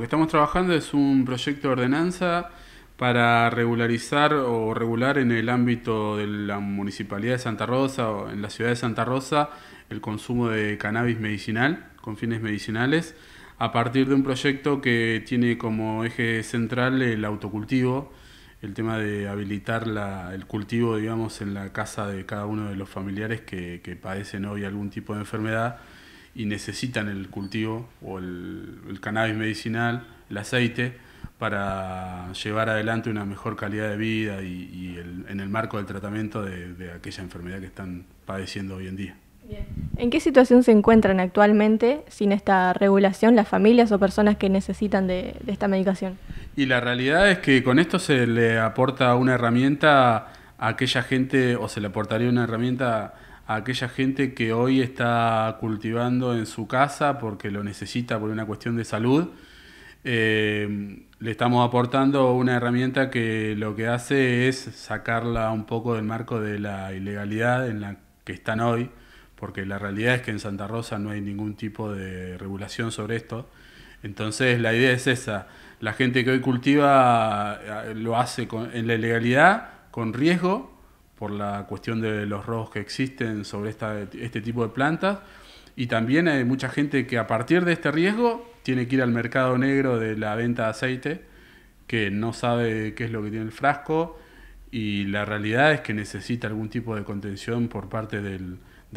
Lo que estamos trabajando es un proyecto de ordenanza para regularizar o regular en el ámbito de la Municipalidad de Santa Rosa o en la ciudad de Santa Rosa el consumo de cannabis medicinal con fines medicinales a partir de un proyecto que tiene como eje central el autocultivo, el tema de habilitar el cultivo, digamos, en la casa de cada uno de los familiares que padecen hoy algún tipo de enfermedad y necesitan el cultivo o el, cannabis medicinal, el aceite, para llevar adelante una mejor calidad de vida y, en el marco del tratamiento de, aquella enfermedad que están padeciendo hoy en día. Bien. ¿En qué situación se encuentran actualmente sin esta regulación las familias o personas que necesitan de esta medicación? Y la realidad es que con esto se le aporta una herramienta a aquella gente o se le aportaría una herramienta aquella gente que hoy está cultivando en su casa porque lo necesita por una cuestión de salud. Eh, le estamos aportando una herramienta que lo que hace es sacarla un poco del marco de la ilegalidad en la que están hoy, porque la realidad es que en Santa Rosa no hay ningún tipo de regulación sobre esto. Entonces la idea es esa, la gente que hoy cultiva eh, lo hace en la ilegalidad, con riesgo, por la cuestión de los robos que existen sobre este tipo de plantas. Y también hay mucha gente que a partir de este riesgo tiene que ir al mercado negro de la venta de aceite, que no sabe qué es lo que tiene el frasco y la realidad es que necesita algún tipo de contención por parte del,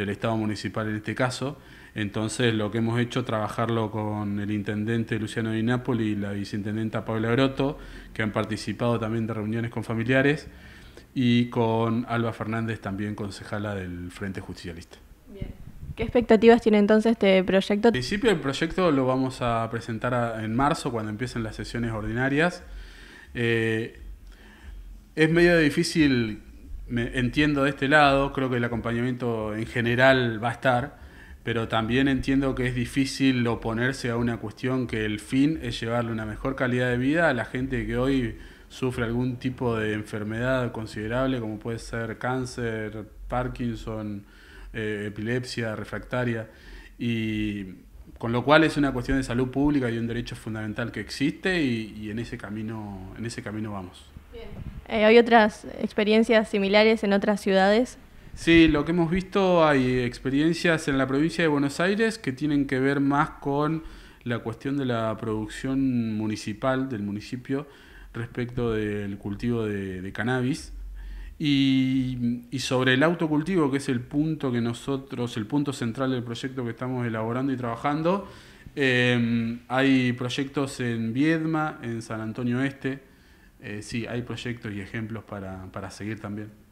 Estado municipal en este caso. Entonces lo que hemos hecho, trabajarlo con el intendente Luciano Di Napoli y la viceintendenta Paula Groto, que han participado también de reuniones con familiares y con Alba Fernández, también concejala del Frente Justicialista. Bien. ¿Qué expectativas tiene entonces este proyecto? En principio el proyecto lo vamos a presentar en marzo, cuando empiecen las sesiones ordinarias. Eh, es medio difícil, me, entiendo de este lado, creo que el acompañamiento en general va a estar, pero también entiendo que es difícil oponerse a una cuestión que el fin es llevarle una mejor calidad de vida a la gente que hoy sufre algún tipo de enfermedad considerable, como puede ser cáncer, Parkinson, eh, epilepsia refractaria, y con lo cual es una cuestión de salud pública y un derecho fundamental que existe y, en ese camino, en ese camino vamos. Eh, ¿Hay otras experiencias similares en otras ciudades? Sí, lo que hemos visto hay experiencias en la provincia de Buenos Aires que tienen que ver más con la cuestión de la producción municipal del municipio, respecto del cultivo de, cannabis. Y, y, sobre el autocultivo, que es el punto que nosotros, el punto central del proyecto que estamos elaborando y trabajando, eh, hay proyectos en Viedma, en San Antonio Este. Eh, sí, hay proyectos y ejemplos para, para seguir también.